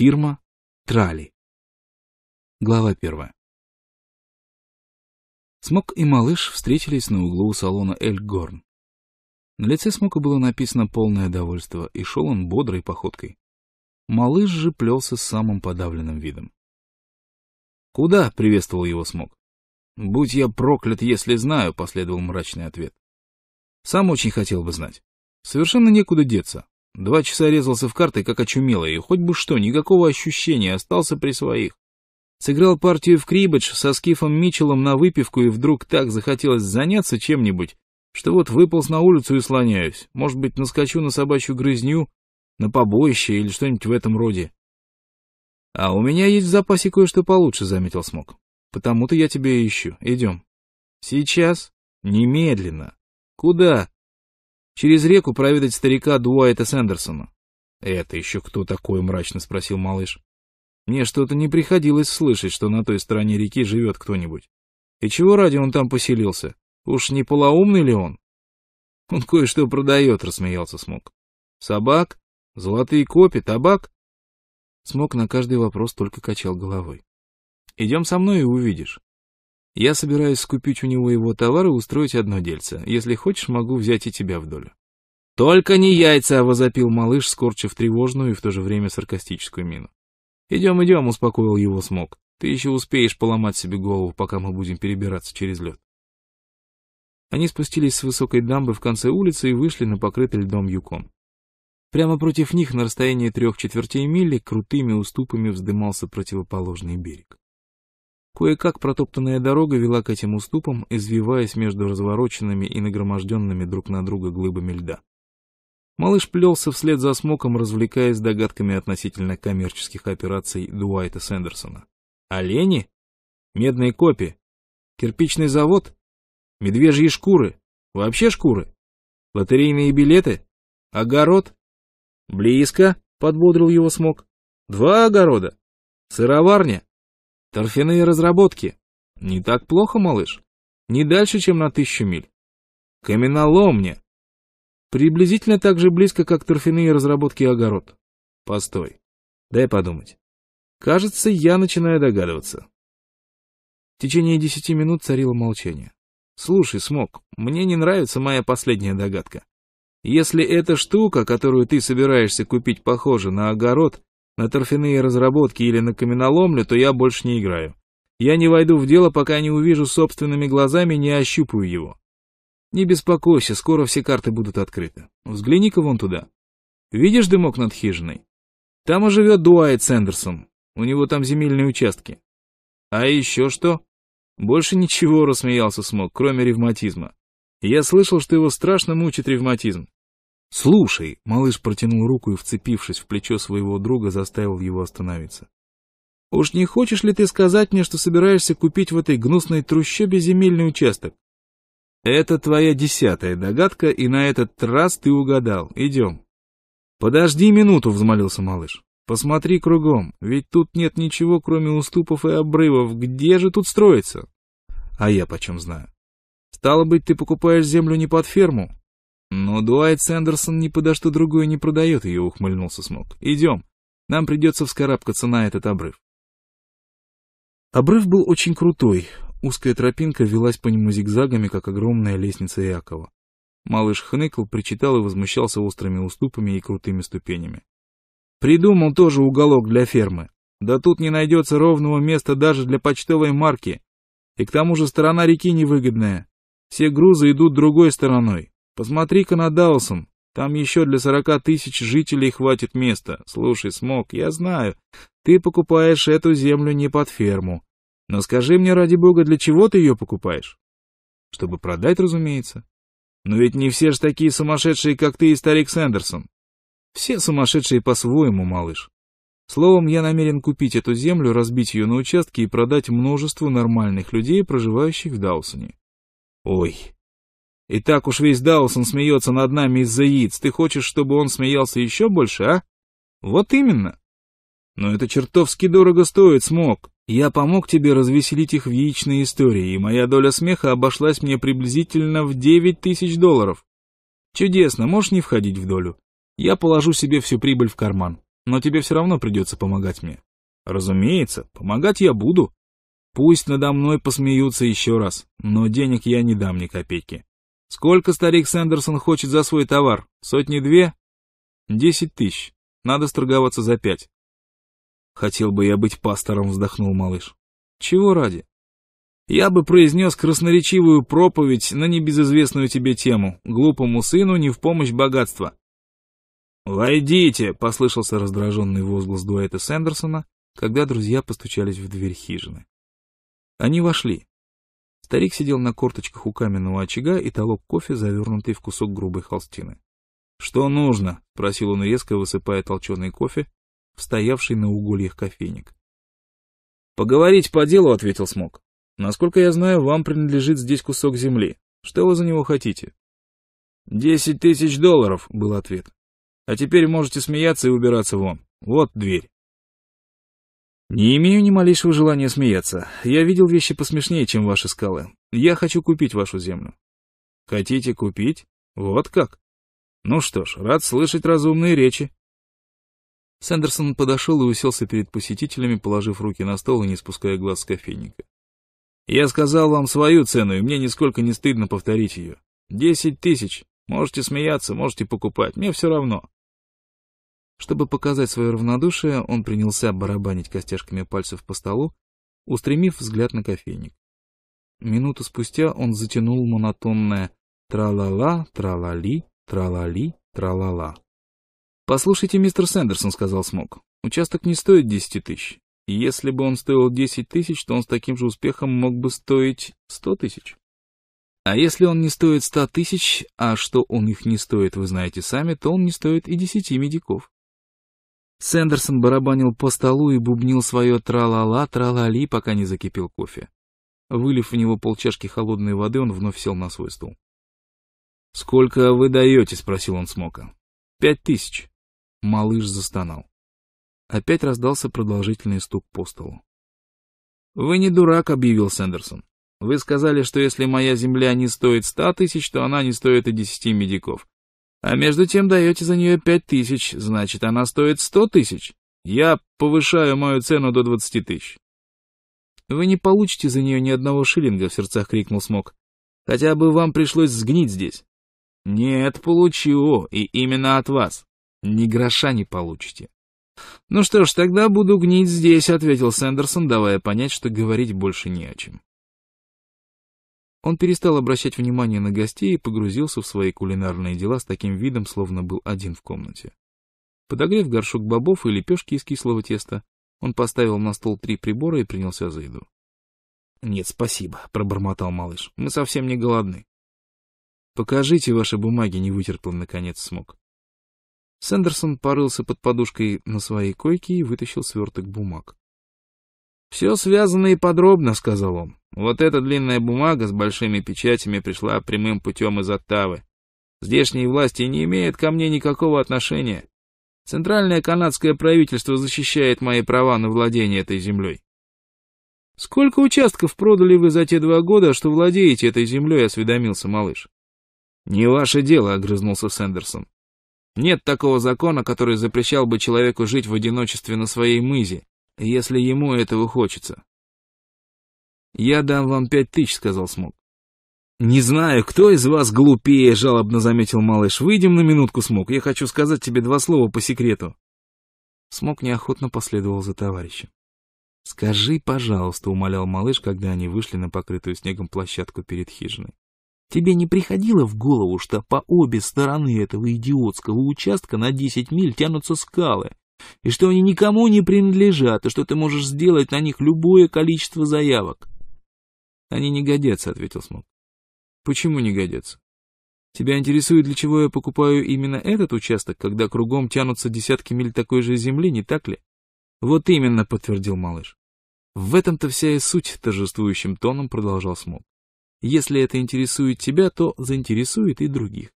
Фирма Трали. Глава первая. Смок и малыш встретились на углу салона Эль Горн. На лице Смока было написано полное довольство, и шел он бодрой походкой. Малыш же плелся с самым подавленным видом. «Куда?» — приветствовал его Смок. «Будь я проклят, если знаю», — последовал мрачный ответ. «Сам очень хотел бы знать. Совершенно некуда деться. Два часа резался в карты, как очумелый, и хоть бы что, никакого ощущения, остался при своих. Сыграл партию в крибач со Скифом Мичелом на выпивку, и вдруг так захотелось заняться чем-нибудь, что вот выполз на улицу и слоняюсь. Может быть, наскочу на собачью грызню, на побоище или что-нибудь в этом роде. — А у меня есть в запасе кое-что получше, — заметил Смок. — Потому-то я тебя ищу. Идем. — Сейчас? Немедленно. — Куда? через реку проведать старика Дуайта Сэндерсона. «Это еще кто такой?» — мрачно спросил малыш. «Мне что-то не приходилось слышать, что на той стороне реки живет кто-нибудь. И чего ради он там поселился? Уж не полоумный ли он?» «Он кое-что продает», — рассмеялся Смок. «Собак? Золотые копи? Табак?» Смок на каждый вопрос только качал головой. «Идем со мной и увидишь». Я собираюсь купить у него его товар и устроить одно дельце. Если хочешь, могу взять и тебя в долю. «Только не яйца!» — возопил малыш, скорчив тревожную и в то же время саркастическую мину. «Идем, идем!» — успокоил его смог. «Ты еще успеешь поломать себе голову, пока мы будем перебираться через лед». Они спустились с высокой дамбы в конце улицы и вышли на покрытый льдом юкон. Прямо против них на расстоянии трех четвертей мили крутыми уступами вздымался противоположный берег. Кое-как протоптанная дорога вела к этим уступам, извиваясь между развороченными и нагроможденными друг на друга глыбами льда. Малыш плелся вслед за смоком, развлекаясь догадками относительно коммерческих операций Дуайта Сэндерсона. Олени? Медные копии, Кирпичный завод? Медвежьи шкуры? Вообще шкуры? Лотерейные билеты? Огород? Близко, — подбодрил его смог. Два огорода? Сыроварня? Торфяные разработки. Не так плохо, малыш. Не дальше, чем на тысячу миль. Каменоломня. Приблизительно так же близко, как торфяные разработки и огород. Постой. Дай подумать. Кажется, я начинаю догадываться. В течение десяти минут царило молчание. Слушай, Смок, мне не нравится моя последняя догадка. Если эта штука, которую ты собираешься купить, похожа на огород, на торфяные разработки или на каменоломлю, то я больше не играю. Я не войду в дело, пока не увижу собственными глазами, не ощупаю его. Не беспокойся, скоро все карты будут открыты. Взгляни-ка вон туда. Видишь дымок над хижиной? Там и живет Дуайт Сэндерсон. У него там земельные участки. А еще что? Больше ничего, рассмеялся Смок, кроме ревматизма. Я слышал, что его страшно мучит ревматизм. «Слушай!» — малыш протянул руку и, вцепившись в плечо своего друга, заставил его остановиться. «Уж не хочешь ли ты сказать мне, что собираешься купить в этой гнусной трущобе земельный участок?» «Это твоя десятая догадка, и на этот раз ты угадал. Идем». «Подожди минуту», — взмолился малыш. «Посмотри кругом, ведь тут нет ничего, кроме уступов и обрывов. Где же тут строится?» «А я почем знаю?» «Стало быть, ты покупаешь землю не под ферму?» Но «Ну, Дуайт Сэндерсон ни подо что другое не продает ее, ухмыльнулся Смок. Идем. Нам придется вскарабкаться на этот обрыв. Обрыв был очень крутой. Узкая тропинка велась по нему зигзагами, как огромная лестница Якова. Малыш хныкал, причитал и возмущался острыми уступами и крутыми ступенями. «Придумал тоже уголок для фермы. Да тут не найдется ровного места даже для почтовой марки. И к тому же сторона реки невыгодная. Все грузы идут другой стороной. Посмотри-ка на Далсон, Там еще для сорока тысяч жителей хватит места. Слушай, Смок, я знаю, ты покупаешь эту землю не под ферму. Но скажи мне, ради бога, для чего ты ее покупаешь? Чтобы продать, разумеется. Но ведь не все ж такие сумасшедшие, как ты и старик Сэндерсон. Все сумасшедшие по-своему, малыш. Словом, я намерен купить эту землю, разбить ее на участки и продать множеству нормальных людей, проживающих в Даусоне. Ой, и так уж весь Даусон смеется над нами из-за яиц. Ты хочешь, чтобы он смеялся еще больше, а? Вот именно. Но это чертовски дорого стоит, Смог. Я помог тебе развеселить их в яичной истории, и моя доля смеха обошлась мне приблизительно в девять тысяч долларов. Чудесно, можешь не входить в долю. Я положу себе всю прибыль в карман, но тебе все равно придется помогать мне. Разумеется, помогать я буду. Пусть надо мной посмеются еще раз, но денег я не дам ни копейки. Сколько старик Сэндерсон хочет за свой товар? Сотни две? Десять тысяч. Надо сторговаться за пять. Хотел бы я быть пастором, вздохнул малыш. Чего ради? Я бы произнес красноречивую проповедь на небезызвестную тебе тему. Глупому сыну не в помощь богатство. «Войдите!» — послышался раздраженный возглас дуэта Сэндерсона, когда друзья постучались в дверь хижины. Они вошли. Старик сидел на корточках у каменного очага и толок кофе, завернутый в кусок грубой холстины. «Что нужно?» — просил он резко, высыпая толченый кофе, стоявший на угольях кофейник. «Поговорить по делу», — ответил Смок. «Насколько я знаю, вам принадлежит здесь кусок земли. Что вы за него хотите?» «Десять тысяч долларов», — был ответ. «А теперь можете смеяться и убираться вон. Вот дверь». «Не имею ни малейшего желания смеяться. Я видел вещи посмешнее, чем ваши скалы. Я хочу купить вашу землю». «Хотите купить? Вот как?» «Ну что ж, рад слышать разумные речи». Сэндерсон подошел и уселся перед посетителями, положив руки на стол и не спуская глаз с кофейника. «Я сказал вам свою цену, и мне нисколько не стыдно повторить ее. Десять тысяч. Можете смеяться, можете покупать, мне все равно. Чтобы показать свое равнодушие, он принялся барабанить костяшками пальцев по столу, устремив взгляд на кофейник. Минуту спустя он затянул монотонное «тра-ла-ла, тра-ла-ли, тра-ла-ли, тра-ла-ла». «Послушайте, мистер Сэндерсон», — сказал Смок, — «участок не стоит десяти тысяч. Если бы он стоил десять тысяч, то он с таким же успехом мог бы стоить сто тысяч». А если он не стоит ста тысяч, а что он их не стоит, вы знаете сами, то он не стоит и десяти медиков. Сэндерсон барабанил по столу и бубнил свое тра-ла-ла, тра-ла-ли, пока не закипел кофе. Вылив в него полчашки холодной воды, он вновь сел на свой стул. «Сколько вы даете?» — спросил он Смока. «Пять тысяч». Малыш застонал. Опять раздался продолжительный стук по столу. «Вы не дурак», — объявил Сэндерсон. «Вы сказали, что если моя земля не стоит ста тысяч, то она не стоит и десяти медиков. А между тем даете за нее пять тысяч, значит, она стоит сто тысяч. Я повышаю мою цену до двадцати тысяч. Вы не получите за нее ни одного шиллинга, в сердцах крикнул Смок. Хотя бы вам пришлось сгнить здесь. Нет, получу, и именно от вас. Ни гроша не получите. Ну что ж, тогда буду гнить здесь, ответил Сэндерсон, давая понять, что говорить больше не о чем. Он перестал обращать внимание на гостей и погрузился в свои кулинарные дела с таким видом, словно был один в комнате. Подогрев горшок бобов и лепешки из кислого теста, он поставил на стол три прибора и принялся за еду. — Нет, спасибо, — пробормотал малыш, — мы совсем не голодны. — Покажите ваши бумаги, — не вытерпел, наконец, смог. Сэндерсон порылся под подушкой на своей койке и вытащил сверток бумаг. — Все связано и подробно, — сказал он. Вот эта длинная бумага с большими печатями пришла прямым путем из Оттавы. Здешние власти не имеют ко мне никакого отношения. Центральное канадское правительство защищает мои права на владение этой землей. Сколько участков продали вы за те два года, что владеете этой землей, осведомился малыш. Не ваше дело, огрызнулся Сэндерсон. Нет такого закона, который запрещал бы человеку жить в одиночестве на своей мызе, если ему этого хочется. «Я дам вам пять тысяч», — сказал Смок. «Не знаю, кто из вас глупее», — жалобно заметил малыш. «Выйдем на минутку, Смок, я хочу сказать тебе два слова по секрету». Смок неохотно последовал за товарищем. «Скажи, пожалуйста», — умолял малыш, когда они вышли на покрытую снегом площадку перед хижиной. «Тебе не приходило в голову, что по обе стороны этого идиотского участка на десять миль тянутся скалы, и что они никому не принадлежат, и что ты можешь сделать на них любое количество заявок? «Они не годятся», — ответил Смок. «Почему не годятся? Тебя интересует, для чего я покупаю именно этот участок, когда кругом тянутся десятки миль такой же земли, не так ли?» «Вот именно», — подтвердил малыш. «В этом-то вся и суть», — торжествующим тоном продолжал Смок. «Если это интересует тебя, то заинтересует и других.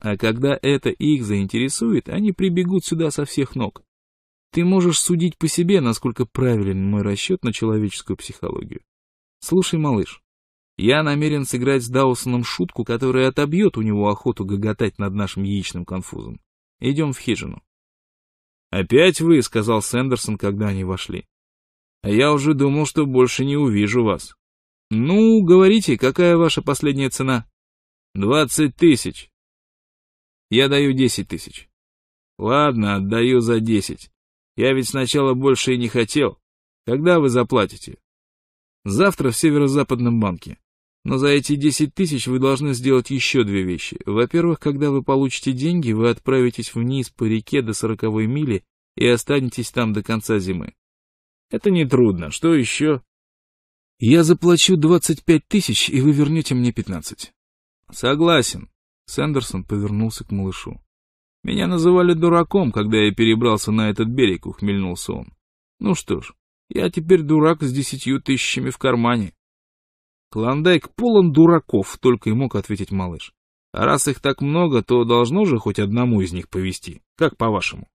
А когда это их заинтересует, они прибегут сюда со всех ног. Ты можешь судить по себе, насколько правилен мой расчет на человеческую психологию. «Слушай, малыш, я намерен сыграть с Даусоном шутку, которая отобьет у него охоту гоготать над нашим яичным конфузом. Идем в хижину». «Опять вы», — сказал Сэндерсон, когда они вошли. «А я уже думал, что больше не увижу вас». «Ну, говорите, какая ваша последняя цена?» «Двадцать тысяч». «Я даю десять тысяч». «Ладно, отдаю за десять. Я ведь сначала больше и не хотел. Когда вы заплатите?» Завтра в Северо-Западном банке. Но за эти 10 тысяч вы должны сделать еще две вещи. Во-первых, когда вы получите деньги, вы отправитесь вниз по реке до сороковой мили и останетесь там до конца зимы. Это нетрудно. Что еще? Я заплачу 25 тысяч, и вы вернете мне 15. Согласен. Сэндерсон повернулся к малышу. Меня называли дураком, когда я перебрался на этот берег, ухмыльнулся он. Ну что ж, я теперь дурак с десятью тысячами в кармане. Клондайк полон дураков, только и мог ответить малыш. А раз их так много, то должно же хоть одному из них повести. Как по-вашему?